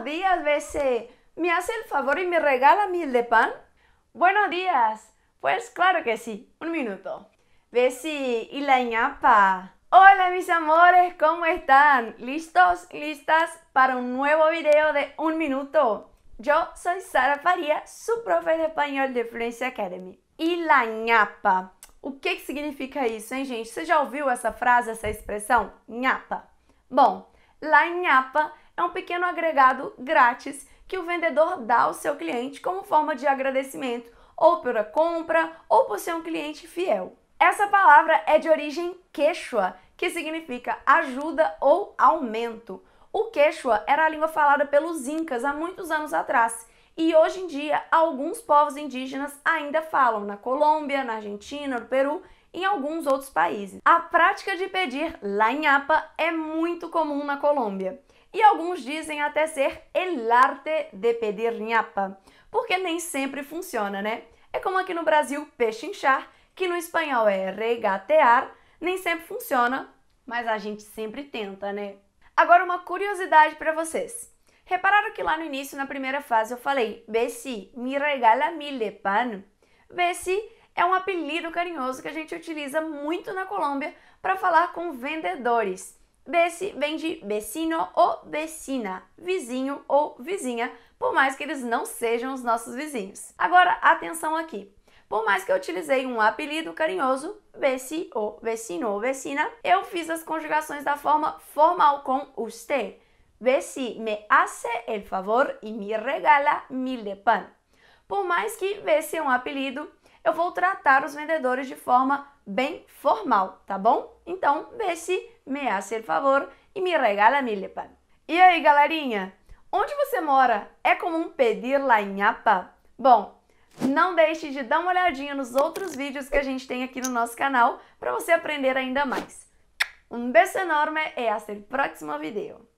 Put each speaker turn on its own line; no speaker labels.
Buenos días, BC. ¿Me hace el favor y me regala mil de pan? Buenos días. Pues claro que sí. Un minuto. BC y la ñapa. Hola mis amores, ¿cómo están? ¿Listos? ¿Listas para un nuevo video de un minuto? Yo soy Sara Faria, su profe de español de Fluency Academy. Y la ñapa. ¿Qué significa eso, hein, eh, gente? Você já ouviu esa frase, esa expresión ñapa? Bom, lá em APA é um pequeno agregado grátis que o vendedor dá ao seu cliente como forma de agradecimento, ou pela compra, ou por ser um cliente fiel. Essa palavra é de origem quechua, que significa ajuda ou aumento. O quechua era a língua falada pelos incas há muitos anos atrás, e hoje em dia alguns povos indígenas ainda falam na Colômbia, na Argentina, no Peru em alguns outros países. A prática de pedir la ñapa é muito comum na Colômbia. E alguns dizem até ser el arte de pedir ñapa, porque nem sempre funciona, né? É como aqui no Brasil, pechinchar, que no espanhol é regatear, nem sempre funciona, mas a gente sempre tenta, né? Agora uma curiosidade para vocês. Repararam que lá no início, na primeira fase, eu falei Bessie, me regala mil de pan? Bessie é um apelido carinhoso que a gente utiliza muito na Colômbia para falar com vendedores. Besi vem de vecino ou vecina, vizinho ou vizinha, por mais que eles não sejam os nossos vizinhos. Agora, atenção aqui. Por mais que eu utilizei um apelido carinhoso, besi ou vecino ou vecina, eu fiz as conjugações da forma formal com usted. Besi me hace el favor e me regala mil de pan. Por mais que besi é um apelido, eu vou tratar os vendedores de forma bem formal, tá bom? Então, vê se me hace o favor e me regala mille pan. E aí, galerinha? Onde você mora? É comum pedir lá em Apa? Bom, não deixe de dar uma olhadinha nos outros vídeos que a gente tem aqui no nosso canal para você aprender ainda mais. Um beijo enorme e até o próximo vídeo.